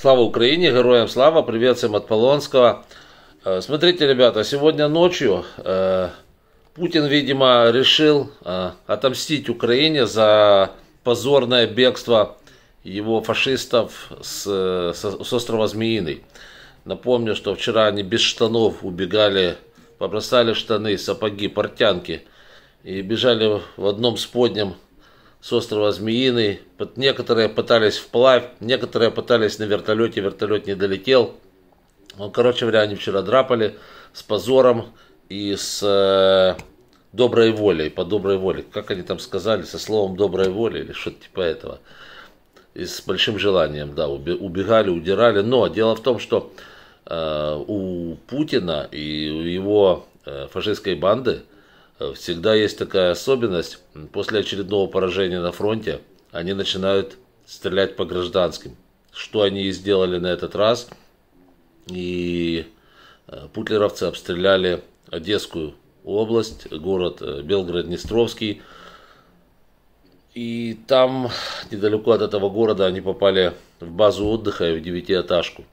Слава Украине, героям слава, приветствуем от Полонского. Э, смотрите, ребята, сегодня ночью э, Путин, видимо, решил э, отомстить Украине за позорное бегство его фашистов с, с, с острова Змеиный. Напомню, что вчера они без штанов убегали, побросали штаны, сапоги, портянки и бежали в одном споднем с острова Змеиный. Некоторые пытались вплавь, некоторые пытались на вертолете, вертолет не долетел. Ну, короче говоря, они вчера драпали с позором и с э, доброй волей, по доброй воле. Как они там сказали, со словом доброй воли или что-то типа этого. И с большим желанием, да, убегали, удирали. Но дело в том, что э, у Путина и у его э, фашистской банды – Всегда есть такая особенность, после очередного поражения на фронте они начинают стрелять по гражданским. Что они и сделали на этот раз. И э, путлеровцы обстреляли Одесскую область, город э, Белгород-Днестровский. И там, недалеко от этого города, они попали в базу отдыха и в девятиэтажку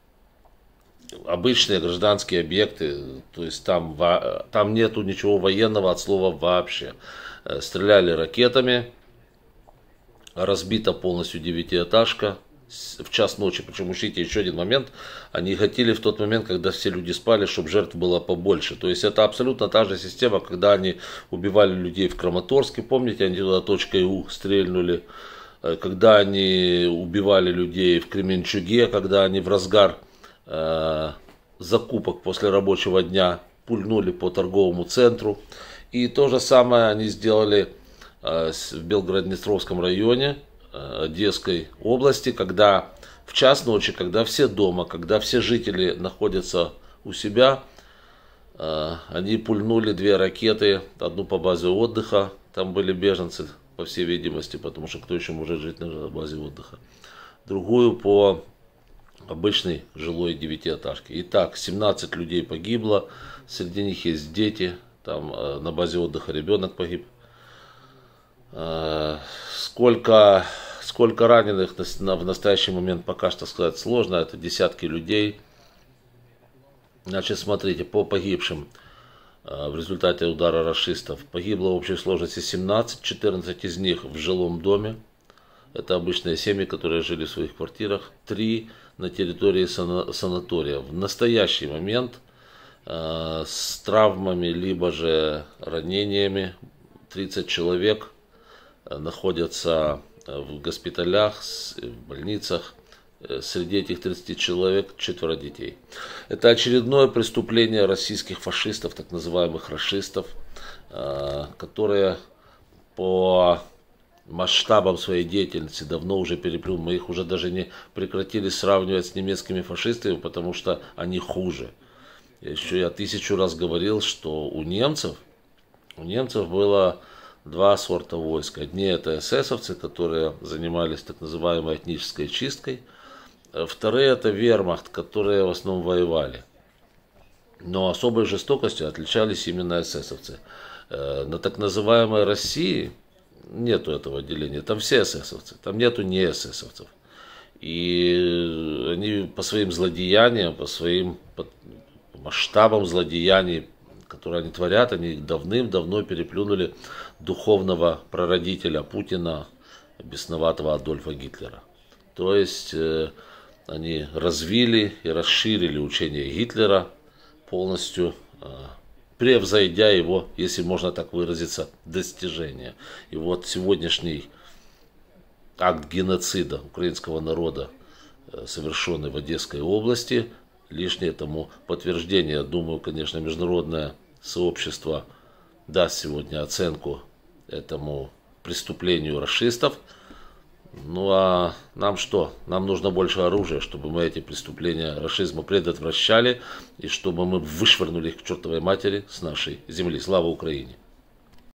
обычные гражданские объекты, то есть там, там нету ничего военного от слова вообще. Э, стреляли ракетами, разбита полностью девятиэтажка в час ночи. Причем учтите еще один момент, они хотели в тот момент, когда все люди спали, чтобы жертв было побольше. То есть это абсолютно та же система, когда они убивали людей в Краматорске, помните, они туда точкой У стрельнули, э, когда они убивали людей в Кременчуге, когда они в разгар Э, закупок после рабочего дня пульнули по торговому центру. И то же самое они сделали э, в Белгороднестровском районе э, Одесской области, когда в час ночи, когда все дома, когда все жители находятся у себя, э, они пульнули две ракеты, одну по базе отдыха, там были беженцы, по всей видимости, потому что кто еще может жить на базе отдыха, другую по обычной жилой девятиэтажки. Итак, 17 людей погибло, среди них есть дети, там э, на базе отдыха ребенок погиб. Э, сколько, сколько раненых на, на, в настоящий момент пока что сказать сложно, это десятки людей. Значит, смотрите, по погибшим э, в результате удара расистов погибло в общей сложности 17, 14 из них в жилом доме, это обычные семьи, которые жили в своих квартирах. Три на территории сана- санатория. В настоящий момент э, с травмами либо же ранениями 30 человек э, находятся э, в госпиталях, э, в больницах. Среди этих 30 человек четверо детей. Это очередное преступление российских фашистов, так называемых расистов, которые по масштабом своей деятельности давно уже переплюнул. Мы их уже даже не прекратили сравнивать с немецкими фашистами, потому что они хуже. Еще я тысячу раз говорил, что у немцев, у немцев было два сорта войск. Одни это эсэсовцы, которые занимались так называемой этнической чисткой. Э, вторые это вермахт, которые в основном воевали. Но особой жестокостью отличались именно эсэсовцы. Э, на так называемой России – нету этого отделения. Там все эсэсовцы, там нету не эсэсовцев. И они по своим злодеяниям, по своим по масштабам злодеяний, которые они творят, они давным-давно переплюнули духовного прародителя Путина, бесноватого Адольфа Гитлера. То есть э, они развили и расширили учение Гитлера полностью э, превзойдя его, если можно так выразиться, достижение. И вот сегодняшний акт геноцида украинского народа, э, совершенный в Одесской области, лишнее тому подтверждение. Думаю, конечно, международное сообщество даст сегодня оценку этому преступлению расистов – ну а нам что? Нам нужно больше оружия, чтобы мы эти преступления расизма предотвращали и чтобы мы вышвырнули их к чертовой матери с нашей земли. Слава Украине!